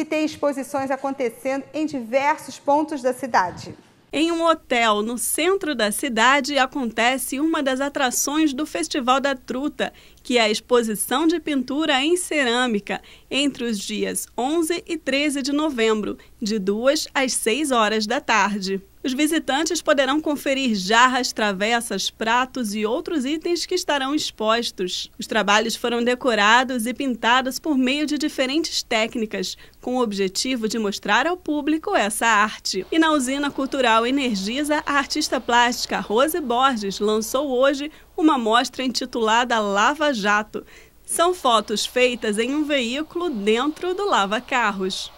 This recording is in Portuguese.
e tem exposições acontecendo em diversos pontos da cidade. Em um hotel no centro da cidade acontece uma das atrações do Festival da Truta, que é a exposição de pintura em cerâmica, entre os dias 11 e 13 de novembro, de 2 às 6 horas da tarde. Os visitantes poderão conferir jarras, travessas, pratos e outros itens que estarão expostos. Os trabalhos foram decorados e pintados por meio de diferentes técnicas, com o objetivo de mostrar ao público essa arte. E na usina cultural Energisa, a artista plástica Rose Borges lançou hoje uma mostra intitulada Lava Jato. São fotos feitas em um veículo dentro do Lava Carros.